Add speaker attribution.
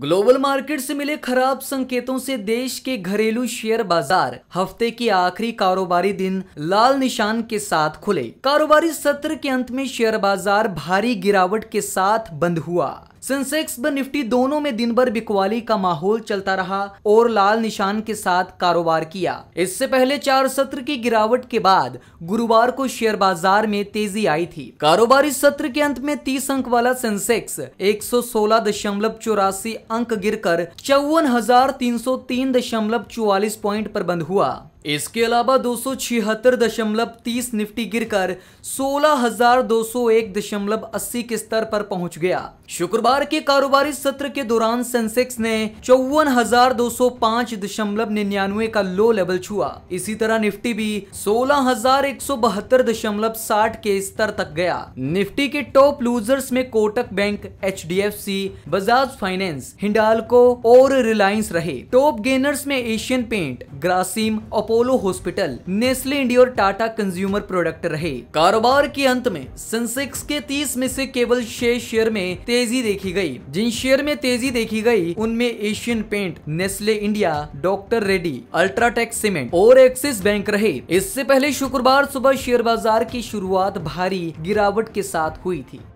Speaker 1: global market से मिले खराब संकेतों से देश के घरेलू शेयर बाजार हफ्ते के आखिरी कारोबारी दिन लाल निशान के साथ खुले कारोबारी सत्र के अंत में शेयर बाजार भारी गिरावट के साथ बंद हुआ सेंसेक्स व निफ्टी दोनों में दिन भर बिकवाली का माहौल चलता रहा और लाल निशान के साथ कारोबार किया इससे पहले चार सत्र की गिरावट के बाद गुरुवार को शेयर बाजार में तेजी आई थी कारोबारी सत्र के अंत में तीस अंक वाला सेंसेक्स एक अंक गिरकर चौवन हजार तीन सौ तीन दशमलव चौवालीस पॉइंट पर बंद हुआ इसके अलावा दो सौ छिहत्तर दशमलव तीस निफ्टी गिरकर सोलह हजार दो सौ एक दशमलव अस्सी के स्तर पर पहुंच गया शुक्रवार के कारोबारी सत्र के दौरान सेंसेक्स ने चौवन हजार दो सौ दशमलव निन्यानवे का लो लेवल छुआ इसी तरह निफ्टी भी सोलह हजार एक सौ बहत्तर दशमलव साठ के स्तर तक गया निफ्टी के टॉप लूजर्स में Kotak bank H D F C Bajaj finance Hindalco और रिलायंस रहे टॉप गेनर्स में एशियन पेंट ग्रासिम और अपोलो हॉस्पिटल नेस्ले इंडिया और टाटा कंज्यूमर प्रोडक्ट रहे कारोबार के अंत में सेंसेक्स के 30 में से केवल छह शेयर में तेजी देखी गई जिन शेयर में तेजी देखी गई उनमें Asian paint Nestle India doctor Reddy UltraTech cement और एक्सिस बैंक रहे इससे पहले शुक्रवार सुबह शेयर बाजार की शुरुआत भारी गिरावट के साथ हुई थी